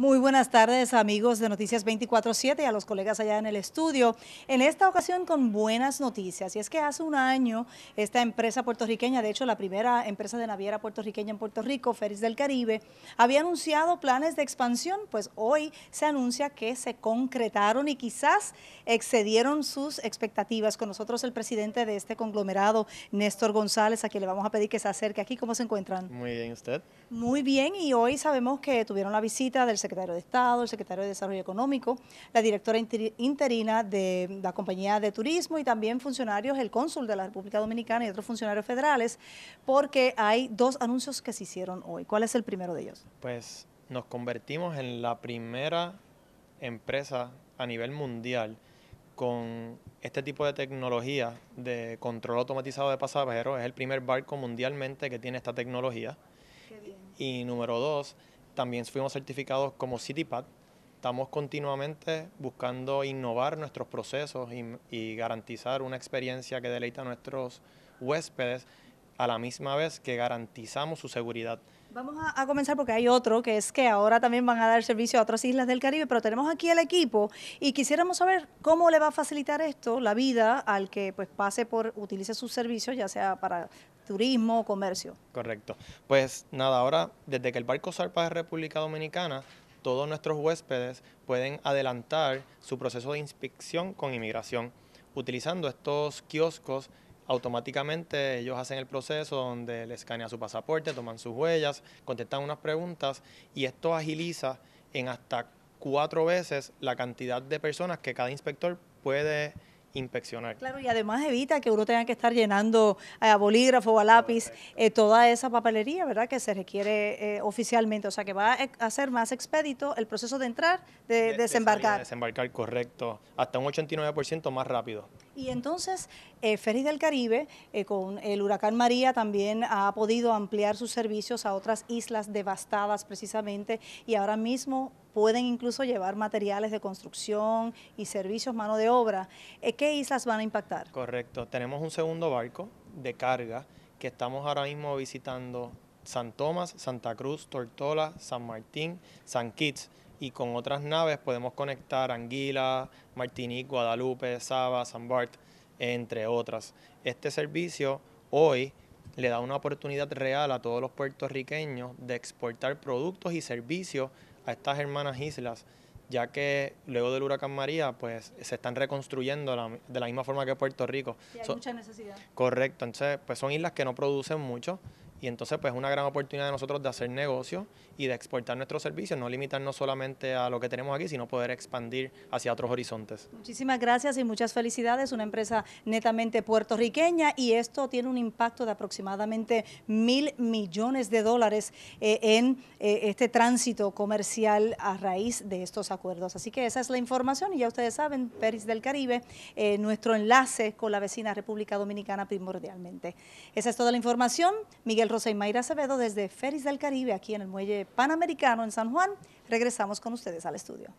Muy buenas tardes amigos de Noticias 24-7 y a los colegas allá en el estudio. En esta ocasión con buenas noticias. Y es que hace un año esta empresa puertorriqueña, de hecho la primera empresa de naviera puertorriqueña en Puerto Rico, Ferris del Caribe, había anunciado planes de expansión. Pues hoy se anuncia que se concretaron y quizás excedieron sus expectativas. Con nosotros el presidente de este conglomerado, Néstor González, a quien le vamos a pedir que se acerque aquí. ¿Cómo se encuentran? Muy bien, ¿usted? Muy bien y hoy sabemos que tuvieron la visita del secretario secretario de Estado, el secretario de Desarrollo Económico, la directora interina de la Compañía de Turismo y también funcionarios, el cónsul de la República Dominicana y otros funcionarios federales, porque hay dos anuncios que se hicieron hoy. ¿Cuál es el primero de ellos? Pues nos convertimos en la primera empresa a nivel mundial con este tipo de tecnología de control automatizado de pasajeros. Es el primer barco mundialmente que tiene esta tecnología. Y número dos, también fuimos certificados como CityPad. Estamos continuamente buscando innovar nuestros procesos y, garantizar una experiencia que deleita a nuestros huéspedes a la misma vez que garantizamos su seguridad. Vamos a, comenzar porque hay otro que es que ahora también van a dar servicio a otras islas del Caribe, pero tenemos aquí el equipo y quisiéramos saber cómo le va a facilitar esto la vida al que pues pase por utilice sus servicios, ya sea para turismo, o comercio. Correcto. Pues nada, ahora desde que el barco zarpa de República Dominicana, todos nuestros huéspedes pueden adelantar su proceso de inspección con inmigración. Utilizando estos kioscos, automáticamente ellos hacen el proceso donde le escanean su pasaporte, toman sus huellas, contestan unas preguntas y esto agiliza en hasta cuatro veces la cantidad de personas que cada inspector puede inspeccionar. Claro, y además evita que uno tenga que estar llenando a eh, bolígrafo o a lápiz eh, toda esa papelería, ¿verdad? Que se requiere eh, oficialmente. O sea, que va a hacer más expedito el proceso de entrar, de, desembarcar. desembarcar, correcto. Hasta un 89% más rápido. Y entonces, eh, del Caribe, eh, con el huracán María, también ha podido ampliar sus servicios a otras islas devastadas precisamente y ahora mismo pueden incluso llevar materiales de construcción y servicios mano de obra. Eh, ¿Qué islas van a impactar? Correcto, tenemos un segundo barco de carga que estamos ahora mismo visitando San Tomás, Santa Cruz, Tortola, San Martín, San Kitts y con otras naves podemos conectar Anguila, Martinique, Guadalupe, Saba, San Bart, entre otras. Este servicio hoy le da una oportunidad real a todos los puertorriqueños de exportar productos y servicios a estas hermanas islas, ya que luego del huracán María, pues se están reconstruyendo de la misma forma que Puerto Rico. hay mucha necesidad. Correcto, entonces, pues son islas que no producen mucho y entonces, pues una gran oportunidad de nosotros de hacer negocio y de exportar nuestros servicios, no limitarnos solamente a lo que tenemos aquí, sino poder expandir hacia otros horizontes. Muchísimas gracias y muchas felicidades. Una empresa netamente puertorriqueña y esto tiene un impacto de aproximadamente mil millones de dólares eh, en eh, este tránsito comercial a raíz de estos acuerdos. Así que esa es la información y ya ustedes saben, Pérez del Caribe, eh, nuestro enlace con la vecina República Dominicana primordialmente. Esa es toda la información. Miguel Rosa y Mayra Acevedo desde Ferris del Caribe, aquí en el Muelle Panamericano en San Juan. Regresamos con ustedes al estudio.